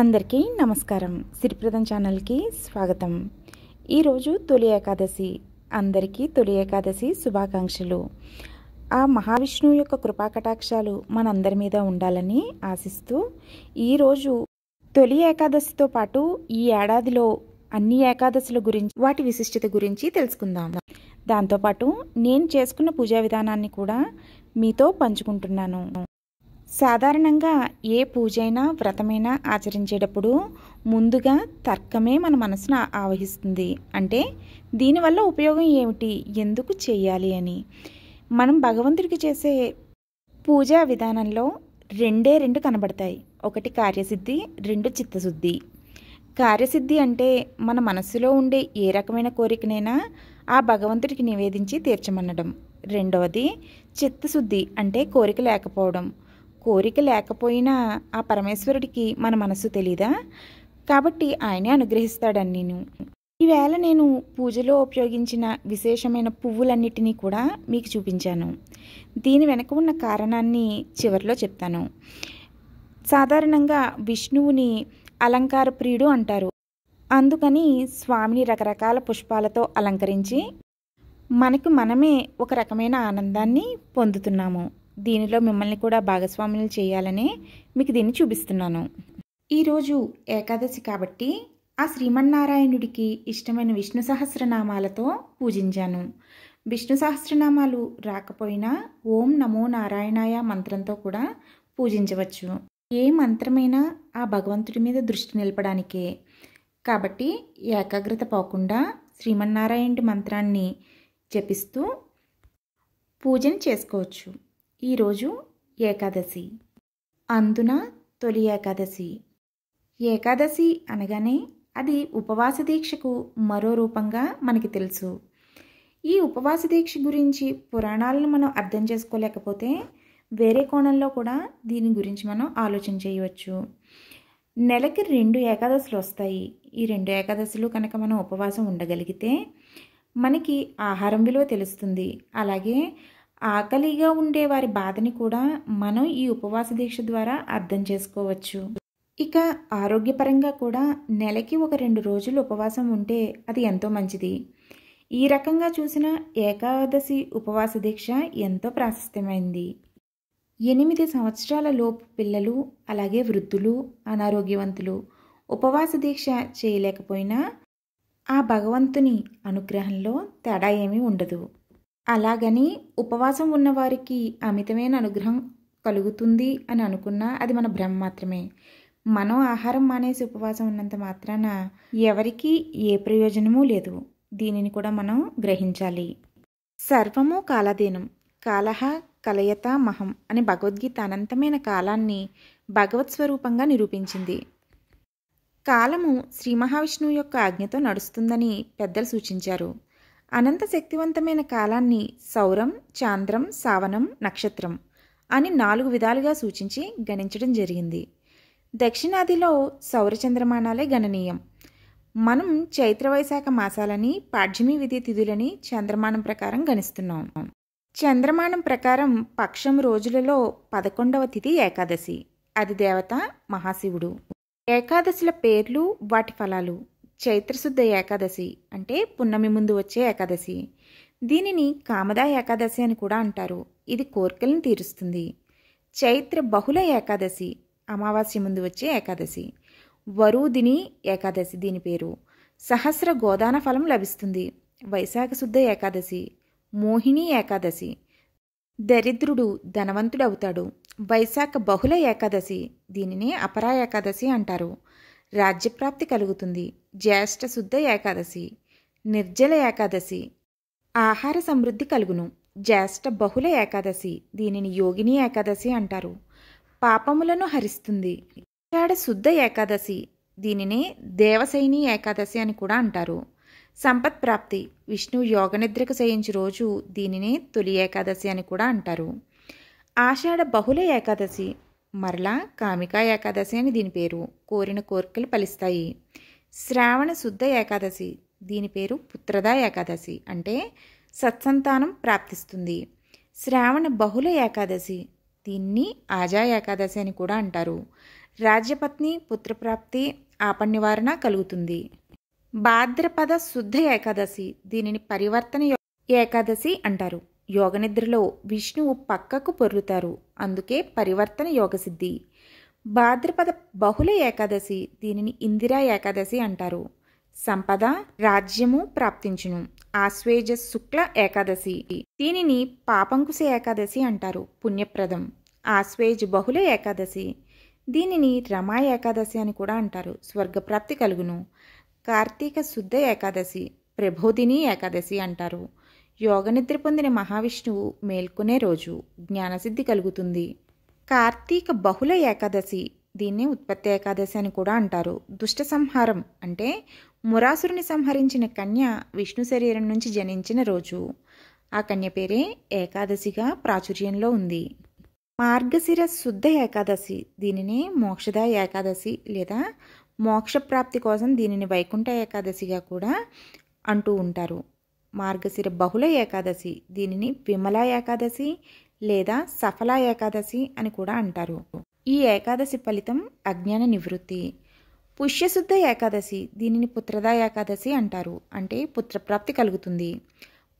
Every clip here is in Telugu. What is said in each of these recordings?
అందరికీ నమస్కారం సిరిప్రదం ఛానల్కి స్వాగతం ఈరోజు తొలి ఏకాదశి అందరికీ తొలి ఏకాదశి శుభాకాంక్షలు ఆ మహావిష్ణువు యొక్క కృపాకటాక్షాలు మనందరి మీద ఉండాలని ఆశిస్తూ ఈరోజు తొలి ఏకాదశితో పాటు ఈ ఏడాదిలో అన్ని ఏకాదశుల గురించి వాటి విశిష్టత గురించి తెలుసుకుందాం దాంతోపాటు నేను చేసుకున్న పూజా విధానాన్ని కూడా మీతో పంచుకుంటున్నాను సాధారణంగా ఏ పూజైనా వ్రతమైనా ఆచరించేటప్పుడు ముందుగా తర్కమే మన మనసును ఆవహిస్తుంది అంటే దీనివల్ల ఉపయోగం ఏమిటి ఎందుకు చేయాలి అని మనం భగవంతుడికి చేసే పూజా విధానంలో రెండే రెండు కనబడతాయి ఒకటి కార్యసిద్ధి రెండు చిత్తశుద్ధి కార్యసిద్ధి అంటే మన మనసులో ఉండే ఏ రకమైన కోరికనైనా ఆ భగవంతుడికి నివేదించి తీర్చమనడం రెండవది చిత్తశుద్ధి అంటే కోరిక లేకపోవడం కోరిక లేకపోయినా ఆ పరమేశ్వరుడికి మన మనసు తెలీదా కాబట్టి ఆయనే అనుగ్రహిస్తాడని నేను ఈవేళ నేను పూజలో ఉపయోగించిన విశేషమైన పువ్వులన్నిటినీ కూడా మీకు చూపించాను దీని వెనక ఉన్న కారణాన్ని చివరిలో చెప్తాను సాధారణంగా విష్ణువుని అలంకార ప్రియుడు అంటారు అందుకని స్వామిని రకరకాల పుష్పాలతో అలంకరించి మనకు మనమే ఒక రకమైన ఆనందాన్ని పొందుతున్నాము దీనిలో మిమ్మల్ని కూడా భాగస్వాములు చేయాలని మీకు దీన్ని చూపిస్తున్నాను ఈరోజు ఏకాదశి కాబట్టి ఆ శ్రీమన్నారాయణుడికి ఇష్టమైన విష్ణు సహస్రనామాలతో పూజించాను విష్ణు సహస్రనామాలు రాకపోయినా ఓం నమో నారాయణాయ మంత్రంతో కూడా పూజించవచ్చు ఏ మంత్రమైనా ఆ భగవంతుడి మీద దృష్టి నిలపడానికే కాబట్టి ఏకాగ్రత పోకుండా శ్రీమన్నారాయణుడి మంత్రాన్ని జపిస్తూ పూజను చేసుకోవచ్చు ఈరోజు ఏకాదశి అందున తొలి ఏకాదశి ఏకాదశి అనగానే అది ఉపవాస దీక్షకు మరో రూపంగా మనకి తెలుసు ఈ ఉపవాస దీక్ష గురించి పురాణాలను మనం అర్థం చేసుకోలేకపోతే వేరే కోణంలో కూడా దీని గురించి మనం ఆలోచన చేయవచ్చు నెలకి రెండు ఏకాదశులు వస్తాయి ఈ రెండు ఏకాదశులు కనుక మనం ఉపవాసం ఉండగలిగితే మనకి ఆహారం విలువ తెలుస్తుంది అలాగే ఆకలిగా ఉండే వారి బాధని కూడా మనం ఈ ఉపవాస దీక్ష ద్వారా అర్థం చేసుకోవచ్చు ఇక ఆరోగ్యపరంగా కూడా నెలకి ఒక రెండు రోజులు ఉపవాసం ఉంటే అది ఎంతో మంచిది ఈ రకంగా చూసిన ఏకాదశి ఉపవాస దీక్ష ఎంతో ప్రాశస్త్యమైంది ఎనిమిది సంవత్సరాల లోపు పిల్లలు అలాగే వృద్ధులు అనారోగ్యవంతులు ఉపవాస దీక్ష చేయలేకపోయినా ఆ భగవంతుని అనుగ్రహంలో తేడా ఏమీ ఉండదు అలాగని ఉపవాసం ఉన్నవారికి అమితమైన అనుగ్రహం కలుగుతుంది అని అనుకున్నా అది మన భ్రమ మాత్రమే మనం ఆహారం మానేసి ఉపవాసం ఉన్నంత మాత్రాన ఎవరికి ఏ ప్రయోజనమూ లేదు దీనిని కూడా మనం గ్రహించాలి సర్వము కాలాధీనం కాలహ కలయత మహం అని భగవద్గీత అనంతమైన కాలాన్ని భగవత్ స్వరూపంగా నిరూపించింది కాలము శ్రీ మహావిష్ణువు యొక్క ఆజ్ఞతో నడుస్తుందని పెద్దలు సూచించారు అనంత శక్తివంతమైన కాలాన్ని సౌరం చాంద్రం సావనం నక్షత్రం అని నాలుగు విధాలుగా సూచించి గణించడం జరిగింది దక్షిణాదిలో సౌరచంద్రమానాలే గణనీయం మనం చైత్రవైశాఖ మాసాలని పాఠ్యమి విధి తిథులని చంద్రమానం ప్రకారం గణిస్తున్నాం చంద్రమానం ప్రకారం పక్షం రోజులలో పదకొండవ తిథి ఏకాదశి అది దేవత మహాశివుడు ఏకాదశుల పేర్లు వాటి ఫలాలు చైత్రశుద్ధ ఏకాదశి అంటే పున్నమి ముందు వచ్చే ఏకాదశి దీనిని కామదా ఏకాదశి అని కూడా అంటారు ఇది కోర్కెలను తీరుస్తుంది చైత్ర బహుళ ఏకాదశి అమావాస్య ముందు వచ్చే ఏకాదశి వరుదిని ఏకాదశి దీని పేరు సహస్ర గోదాన ఫలం లభిస్తుంది వైశాఖ శుద్ధ ఏకాదశి మోహిని ఏకాదశి దరిద్రుడు ధనవంతుడవుతాడు వైశాఖ బహుళ ఏకాదశి దీనిని అపరా ఏకాదశి అంటారు రాజ్యప్రాప్తి కలుగుతుంది జ్యేష్ఠ శుద్ధ ఏకాదశి నిర్జల ఏకాదశి ఆహార సమృద్ధి కలుగును జ్యేష్ఠ బహుళ ఏకాదశి దీనిని యోగిని ఏకాదశి అంటారు పాపములను హరిస్తుంది ఆషాఢ శుద్ధ ఏకాదశి దీనినే దేవసైని ఏకాదశి అని కూడా అంటారు సంపత్ ప్రాప్తి విష్ణు యోగనిద్రకు చేయించి రోజు దీనినే తొలి ఏకాదశి అని కూడా అంటారు ఆషాఢ బహుళ ఏకాదశి మరలా కామికా ఏకాదశి అని దీని పేరు కోరిన కోరికలు ఫలిస్తాయి శ్రావణ శుద్ధ ఏకాదశి దీని పేరు పుత్రదా ఏకాదశి అంటే సత్సంతానం ప్రాప్తిస్తుంది శ్రావణ బహుళ ఏకాదశి దీన్ని ఆజా ఏకాదశి అని కూడా అంటారు రాజ్యపత్ని పుత్రప్రాప్తి నివారణ కలుగుతుంది భాద్రపద శుద్ధ ఏకాదశి దీనిని పరివర్తన ఏకాదశి అంటారు యోగనిద్రలో విష్ణువు పక్కకు పొర్లుతారు అందుకే పరివర్తన యోగసిద్ధి భాద్రపద బహుళ ఏకాదశి దీనిని ఇందిరా ఏకాదశి అంటారు సంపద రాజ్యము ప్రాప్తించును ఆశ్వేజ శుక్ల ఏకాదశి దీనిని పాపంకుశ ఏకాదశి అంటారు పుణ్యప్రదం ఆశ్వేజ్ బహుళ ఏకాదశి దీనిని రమా ఏకాదశి అని కూడా అంటారు స్వర్గప్రాప్తి కలుగును కార్తీక శుద్ధ ఏకాదశి ప్రబోధిని ఏకాదశి అంటారు యోగనిద్ర పొందిన మహావిష్ణువు మేల్కొనే రోజు జ్ఞానసిద్ధి కలుగుతుంది కార్తీక బహుళ ఏకాదశి దీన్ని ఉత్పత్తి ఏకాదశి అని కూడా అంటారు దుష్ట సంహారం అంటే మురాసురుని సంహరించిన కన్య విష్ణు శరీరం నుంచి జనించిన రోజు ఆ కన్య పేరే ఏకాదశిగా ప్రాచుర్యంలో ఉంది మార్గశిర శుద్ధ ఏకాదశి దీనిని మోక్షద ఏకాదశి లేదా మోక్షప్రాప్తి కోసం దీనిని వైకుంఠ ఏకాదశిగా కూడా అంటూ ఉంటారు మార్గశిర బహుళ ఏకాదశి దీనిని విమల ఏకాదశి లేదా సఫల ఏకాదశి అని కూడా అంటారు ఈ ఏకాదశి ఫలితం అజ్ఞాన నివృత్తి పుష్యశుద్ధ ఏకాదశి దీనిని పుత్రదా ఏకాదశి అంటారు అంటే పుత్రప్రాప్తి కలుగుతుంది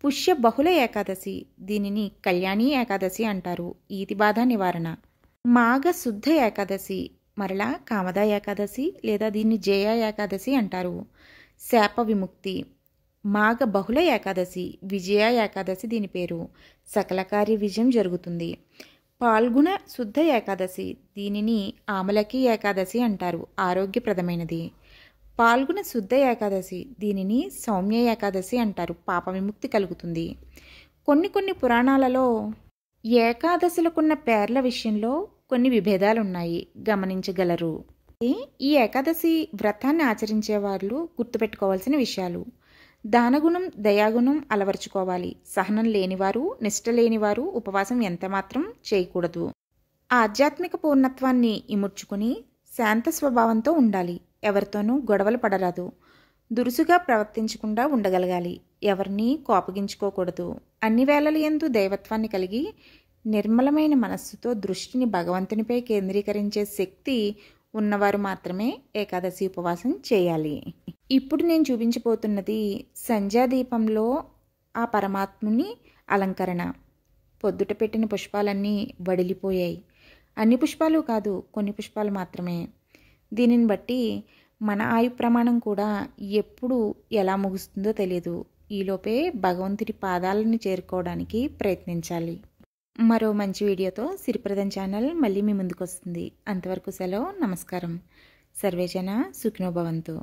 పుష్య బహుళ ఏకాదశి దీనిని కళ్యాణి ఏకాదశి అంటారు ఈతి బాధ నివారణ మాఘ శుద్ధ ఏకాదశి మరలా కామదా ఏకాదశి లేదా దీన్ని జయ ఏకాదశి అంటారు శాప విముక్తి మాఘ బహుళ ఏకాదశి విజయ ఏకాదశి దీని పేరు సకలకార్య విజయం జరుగుతుంది పాల్గుణ శుద్ధ ఏకాదశి దీనిని ఆమలకి ఏకాదశి అంటారు ఆరోగ్యప్రదమైనది పాల్గుణ శుద్ధ ఏకాదశి దీనిని సౌమ్య ఏకాదశి అంటారు పాప విముక్తి కలుగుతుంది కొన్ని కొన్ని పురాణాలలో ఏకాదశులకున్న పేర్ల విషయంలో కొన్ని విభేదాలు ఉన్నాయి గమనించగలరు ఈ ఏకాదశి వ్రతాన్ని ఆచరించే వాళ్ళు గుర్తుపెట్టుకోవాల్సిన విషయాలు దానగుణం దయాగుణం అలవర్చుకోవాలి సహనం లేనివారు నిష్ట లేనివారు ఉపవాసం ఎంతమాత్రం చేయకూడదు ఆధ్యాత్మిక పూర్ణత్వాన్ని ఇముడ్చుకుని శాంత స్వభావంతో ఉండాలి ఎవరితోనూ గొడవలు పడరాదు దురుసుగా ప్రవర్తించకుండా ఉండగలగాలి ఎవరిని కోపగించుకోకూడదు అన్ని వేళల ఎందు దైవత్వాన్ని కలిగి నిర్మలమైన మనస్సుతో దృష్టిని భగవంతునిపై కేంద్రీకరించే శక్తి ఉన్నవారు మాత్రమే ఏకాదశి ఉపవాసం చేయాలి ఇప్పుడు నేను చూపించబోతున్నది సంధ్యాదీపంలో ఆ పరమాత్ముని అలంకరణ పొద్దుట పెట్టిన పుష్పాలన్నీ వడిలిపోయాయి అన్ని పుష్పాలు కాదు కొన్ని పుష్పాలు మాత్రమే దీనిని బట్టి మన ఆయు ప్రమాణం కూడా ఎప్పుడు ఎలా ముగుస్తుందో తెలియదు ఈలోపే భగవంతుడి పాదాలను చేరుకోవడానికి ప్రయత్నించాలి మరో మంచి వీడియోతో సిరిప్రదం ఛానల్ మళ్ళీ మీ ముందుకు వస్తుంది అంతవరకు సెలవు నమస్కారం సర్వేజన సుఖినోభవంతు